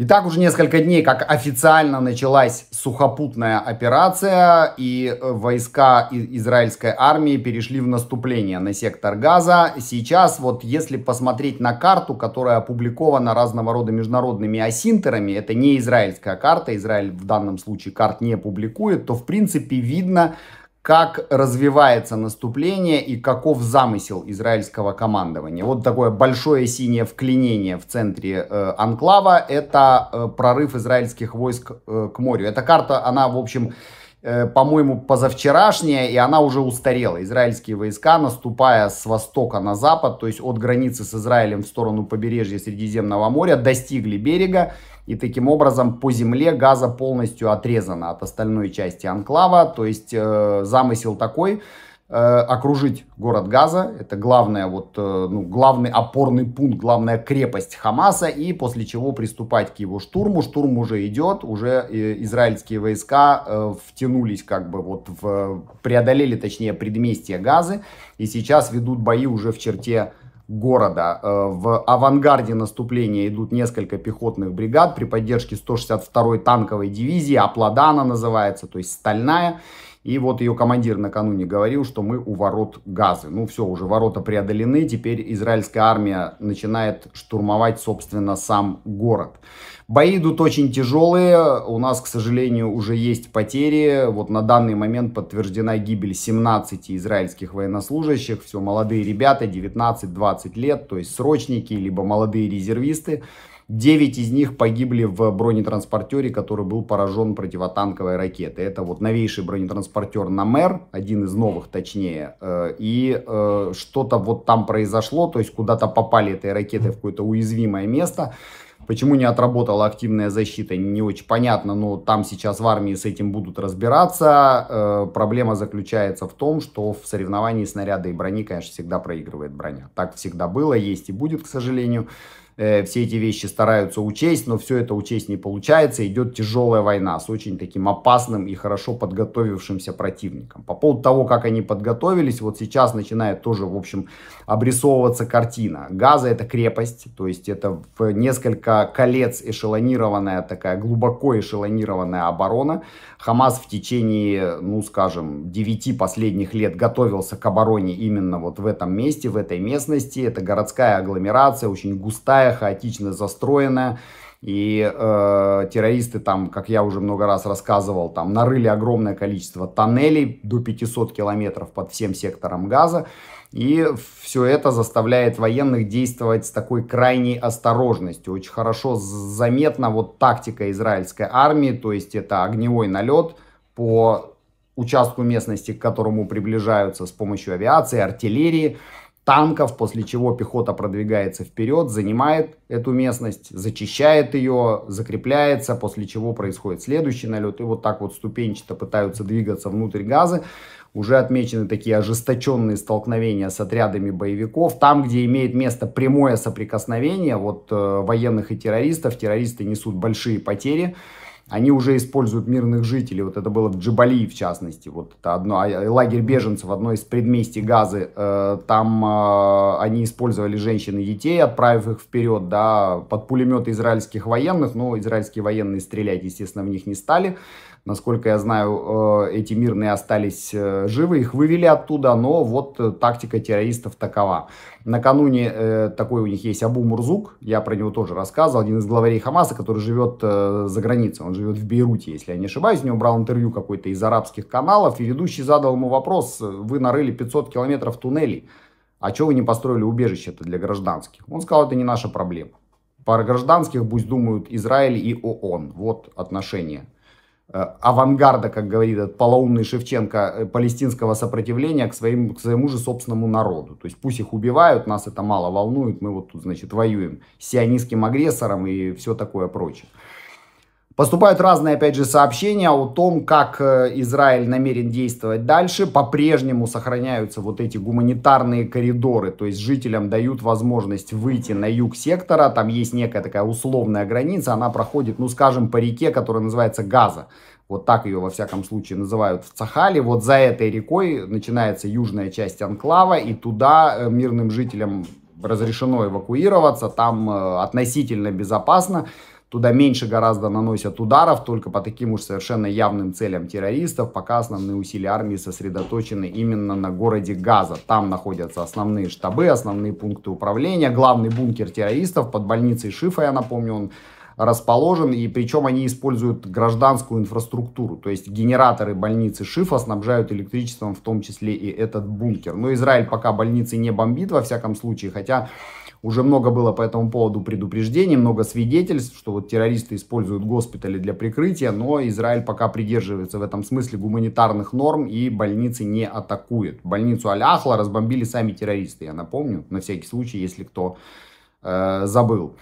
И так уже несколько дней, как официально началась сухопутная операция, и э, войска израильской армии перешли в наступление на сектор Газа. Сейчас вот если посмотреть на карту, которая опубликована разного рода международными асинтерами, это не израильская карта, Израиль в данном случае карт не публикует, то в принципе видно, как развивается наступление и каков замысел израильского командования. Вот такое большое синее вклинение в центре э, анклава – это э, прорыв израильских войск э, к морю. Эта карта, она, в общем, э, Э, по-моему, позавчерашняя, и она уже устарела. Израильские войска, наступая с востока на запад, то есть от границы с Израилем в сторону побережья Средиземного моря, достигли берега, и таким образом по земле Газа полностью отрезана от остальной части анклава. То есть э, замысел такой, Э, окружить город Газа. Это главное, вот, э, ну, главный опорный пункт, главная крепость Хамаса. И после чего приступать к его штурму. Штурм уже идет, уже э, израильские войска втянулись как бы вот в... Преодолели, точнее, предместье Газы. И сейчас ведут бои уже в черте города. В авангарде наступления идут несколько пехотных бригад при поддержке 162-й танковой дивизии, Апладана называется, то есть стальная. И вот ее командир накануне говорил, что мы у ворот Газы. Ну все, уже ворота преодолены, теперь израильская армия начинает штурмовать, собственно, сам город. Бои идут очень тяжелые, у нас, к сожалению, уже есть потери. Вот на данный момент подтверждена гибель 17 израильских военнослужащих. Все молодые ребята, 19-20 лет, то есть срочники, либо молодые резервисты. 9 из них погибли в бронетранспортере, который был поражен противотанковой ракетой. Это вот новейший бронетранспортер «Намер», один из новых точнее. Э, и э, что-то вот там произошло, то есть куда-то попали этой ракеты в какое-то уязвимое место. Почему не отработала активная защита, не очень понятно, но там сейчас в армии с этим будут разбираться. Э, проблема заключается в том, что в соревновании снаряда и брони, конечно, всегда проигрывает броня. Так всегда было, есть и будет, к сожалению. Э, все эти вещи стараются учесть, но все это учесть не получается. Идет тяжелая война с очень таким опасным и хорошо подготовившимся противником. По поводу того, как они подготовились, вот сейчас начинает тоже, в общем, обрисовываться картина. Газа это крепость, то есть это в несколько колец эшелонированная такая глубоко эшелонированная оборона. Хамас в течение, ну скажем, 9 последних лет готовился к обороне именно вот в этом месте, в этой местности. Это городская агломерация, очень густая, большая, хаотично застроенная. И э, террористы там, как я уже много раз рассказывал, там нарыли огромное количество тоннелей до 500 километров под всем сектором газа. И все это заставляет военных действовать с такой крайней осторожностью. Очень хорошо заметна вот тактика израильской армии, то есть это огневой налет по участку местности, к которому приближаются с помощью авиации, артиллерии танков, после чего пехота продвигается вперед, занимает эту местность, зачищает ее, закрепляется, после чего происходит следующий налет. И вот так вот ступенчато пытаются двигаться внутрь Газы. Уже отмечены такие ожесточенные столкновения с отрядами боевиков. Там, где имеет место прямое соприкосновение вот, э, военных и террористов, террористы несут большие потери они уже используют мирных жителей. Вот это было в Джибали, в частности. Вот это одно, а, э, лагерь беженцев, одно из предместий Газы. Э, там э, они использовали женщин и детей, отправив их вперед, да, под пулеметы израильских военных. Но израильские военные стрелять, естественно, в них не стали. Насколько я знаю, э, эти мирные остались э, живы, их вывели оттуда, но вот э, тактика террористов такова. Накануне такой у них есть Абу Мурзук, я про него тоже рассказывал, один из главарей Хамаса, который живет за границей, он живет в Бейруте, если я не ошибаюсь, у него брал интервью какой-то из арабских каналов, и ведущий задал ему вопрос, вы нарыли 500 километров туннелей, а чего вы не построили убежище-то для гражданских? Он сказал, это не наша проблема. Про гражданских пусть думают Израиль и ООН. Вот отношения Э, авангарда, как говорит этот полоумный Шевченко, э, палестинского сопротивления к, своим, к своему же собственному народу. То есть пусть их убивают, нас это мало волнует, мы вот тут, значит, воюем с сионистским агрессором и все такое прочее. Поступают разные, опять же, сообщения о том, как э, Израиль намерен действовать дальше. По-прежнему сохраняются вот эти гуманитарные коридоры, то есть жителям дают возможность выйти на юг сектора. Там есть некая такая условная граница, она проходит, ну, скажем, по реке, которая называется Газа. Вот так ее, во всяком случае, называют в Цахале. Вот за этой рекой начинается южная часть анклава, и туда э, мирным жителям разрешено эвакуироваться, там э, относительно безопасно. Туда меньше гораздо наносят ударов только по таким уж совершенно явным целям террористов, пока основные усилия армии сосредоточены именно на городе Газа. Там находятся основные штабы, основные пункты управления, главный бункер террористов под больницей Шифа, я напомню, он расположен, и причем они используют гражданскую инфраструктуру, то есть генераторы больницы Шифа снабжают электричеством в том числе и этот бункер. Но Израиль пока больницы не бомбит, во всяком случае, хотя уже много было по этому поводу предупреждений, много свидетельств, что вот террористы используют госпитали для прикрытия, но Израиль пока придерживается в этом смысле гуманитарных норм и больницы не атакует. Больницу Аляхла разбомбили сами террористы, я напомню, на всякий случай, если кто э, забыл.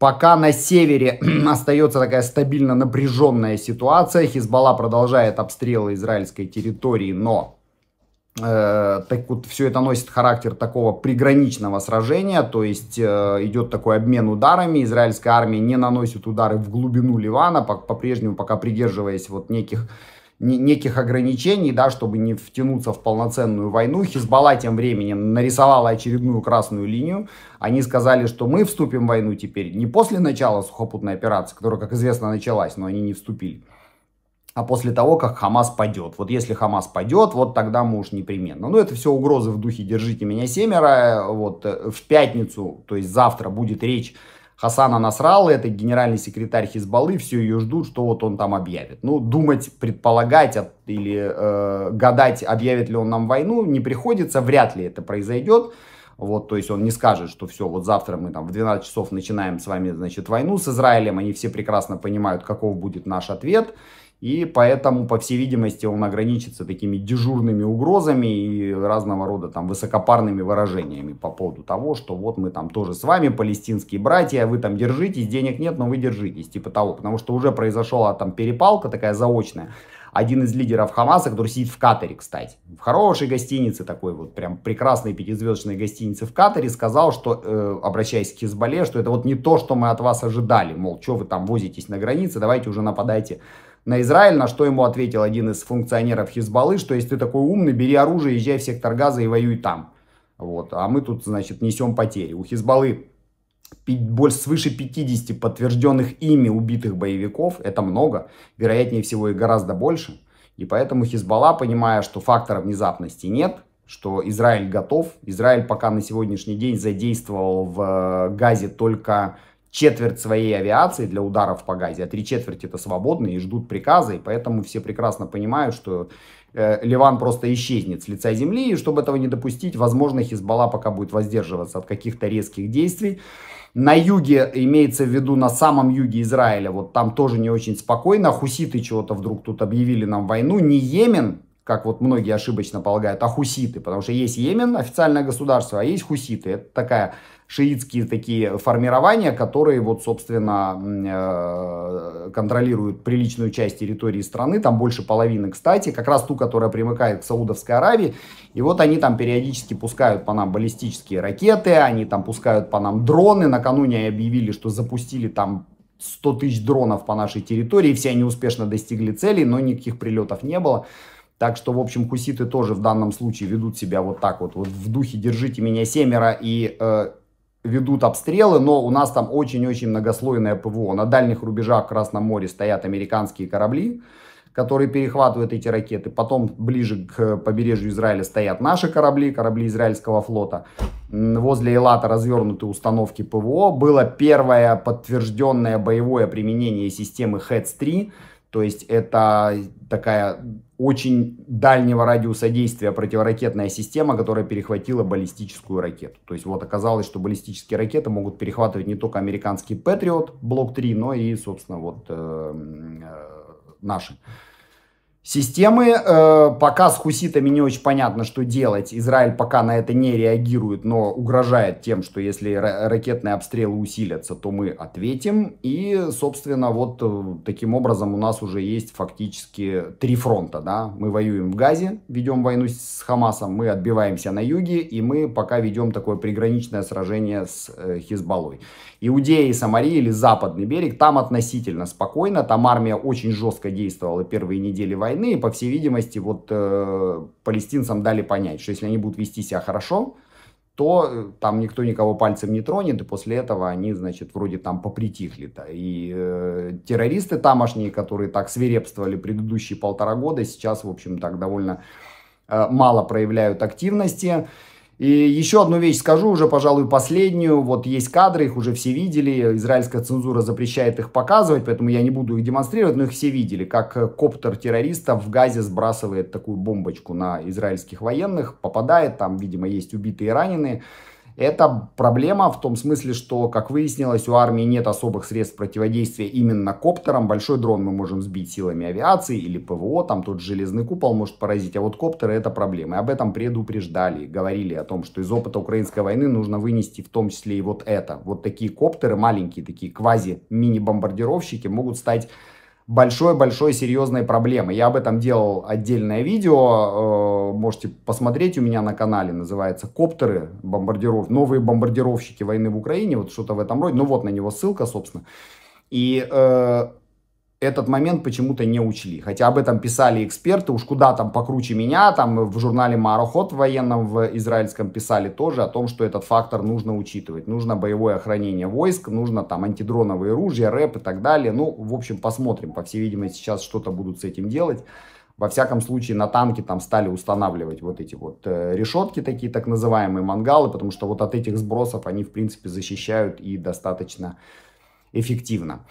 Пока на севере остается такая стабильно напряженная ситуация, Хизбалла продолжает обстрелы израильской территории, но э, так вот все это носит характер такого приграничного сражения, то есть э, идет такой обмен ударами, израильская армия не наносит удары в глубину Ливана, по- по-прежнему пока придерживаясь вот неких неких ограничений, да, чтобы не втянуться в полноценную войну. Хизбалла тем временем нарисовала очередную красную линию. Они сказали, что мы вступим в войну теперь не после начала сухопутной операции, которая, как известно, началась, но они не вступили, а после того, как Хамас падет. Вот если Хамас падет, вот тогда мы уж непременно. Но ну, это все угрозы в духе «держите меня семеро». Вот э, в пятницу, то есть завтра, будет речь Хасана Насралы, это генеральный секретарь Хизбаллы, все ее ждут, что вот он там объявит. Ну, думать, предполагать или э, гадать, объявит ли он нам войну, не приходится, вряд ли это произойдет. Вот, то есть он не скажет, что все, вот завтра мы там в 12 часов начинаем с вами, значит, войну с Израилем, они все прекрасно понимают, каков будет наш ответ. И поэтому, по всей видимости, он ограничится такими дежурными угрозами и разного рода там высокопарными выражениями по поводу того, что вот мы там тоже с вами, палестинские братья, вы там держитесь, денег нет, но вы держитесь, типа того. Потому что уже произошла там перепалка такая заочная. Один из лидеров Хамаса, который сидит в Катаре, кстати, в хорошей гостинице, такой вот прям прекрасной пятизвездочной гостинице в Катаре, сказал, что, э, обращаясь к Хизбалле, что это вот не то, что мы от вас ожидали, мол, что вы там возитесь на границе, давайте уже нападайте на Израиль, на что ему ответил один из функционеров Хизбаллы, что если ты такой умный, бери оружие, езжай в сектор газа и воюй там. Вот. А мы тут, значит, несем потери. У Хизбаллы больше свыше 50 подтвержденных ими убитых боевиков. Это много. Вероятнее всего и гораздо больше. И поэтому Хизбалла, понимая, что фактора внезапности нет, что Израиль готов. Израиль пока на сегодняшний день задействовал в э, Газе только четверть своей авиации для ударов по Газе, а три четверти это свободные и ждут приказа, и поэтому все прекрасно понимают, что э, Ливан просто исчезнет с лица земли, и чтобы этого не допустить, возможно, Хизбалла пока будет воздерживаться от каких-то резких действий. На юге, имеется в виду на самом юге Израиля, вот там тоже не очень спокойно, хуситы чего-то вдруг тут объявили нам войну, не Йемен, как вот многие ошибочно полагают, а хуситы, потому что есть Йемен, официальное государство, а есть хуситы. Это такая шиитские такие формирования, которые вот, собственно, э, контролируют приличную часть территории страны, там больше половины, кстати, как раз ту, которая примыкает к Саудовской Аравии, и вот они там периодически пускают по нам баллистические ракеты, они там пускают по нам дроны, накануне они объявили, что запустили там 100 тысяч дронов по нашей территории, все они успешно достигли целей, но никаких прилетов не было. Так что, в общем, хуситы тоже в данном случае ведут себя вот так вот, вот в духе «держите меня семеро» и э, ведут обстрелы, но у нас там очень-очень многослойное ПВО. На дальних рубежах в Красном море стоят американские корабли, которые перехватывают эти ракеты. Потом ближе к побережью Израиля стоят наши корабли, корабли израильского флота. Возле Элата развернуты установки ПВО. Было первое подтвержденное боевое применение системы HEDS-3. То есть это такая очень дальнего радиуса действия противоракетная система, которая перехватила баллистическую ракету. То есть вот оказалось, что баллистические ракеты могут перехватывать не только американский Патриот Блок 3, но и, собственно, вот э, э, наши. Системы, э, пока с хуситами не очень понятно, что делать. Израиль пока на это не реагирует, но угрожает тем, что если ракетные обстрелы усилятся, то мы ответим. И, собственно, вот э, таким образом у нас уже есть фактически три фронта. Да? Мы воюем в Газе, ведем войну с Хамасом, мы отбиваемся на юге, и мы пока ведем такое приграничное сражение с э, Хизбаллой. Иудея и Самария или Западный берег, там относительно спокойно, там армия очень жестко действовала первые недели войны, войны, по всей видимости, вот э, палестинцам дали понять, что если они будут вести себя хорошо, то э, там никто никого пальцем не тронет, и после этого они, значит, вроде там попритихли-то. И э, террористы тамошние, которые так свирепствовали предыдущие полтора года, сейчас, в общем, так довольно э, мало проявляют активности. И еще одну вещь скажу, уже, пожалуй, последнюю. Вот есть кадры, их уже все видели. Израильская цензура запрещает их показывать, поэтому я не буду их демонстрировать, но их все видели. Как э, коптер террористов в Газе сбрасывает такую бомбочку на израильских военных, попадает, там, видимо, есть убитые и раненые. Это проблема в том смысле, что, как выяснилось, у армии нет особых средств противодействия именно коптерам. Большой дрон мы можем сбить силами авиации или ПВО, там тот железный купол может поразить, а вот коптеры это проблема. И об этом предупреждали, говорили о том, что из опыта украинской войны нужно вынести в том числе и вот это. Вот такие коптеры, маленькие такие квази-мини-бомбардировщики могут стать большой-большой серьезной проблемы. Я об этом делал отдельное видео, э, можете посмотреть у меня на канале, называется «Коптеры, бомбардиров... новые бомбардировщики войны в Украине», вот что-то в этом роде, ну вот на него ссылка, собственно. И э, этот момент почему-то не учли. Хотя об этом писали эксперты, уж куда там покруче меня, там в журнале «Мароход» военном в израильском писали тоже о том, что этот фактор нужно учитывать. Нужно боевое охранение войск, нужно там антидроновые ружья, рэп и так далее. Ну, в общем, посмотрим. По всей видимости, сейчас что-то будут с этим делать. Во всяком случае, на танке там стали устанавливать вот эти вот э, решетки такие, так называемые мангалы, потому что вот от этих сбросов они, в принципе, защищают и достаточно эффективно.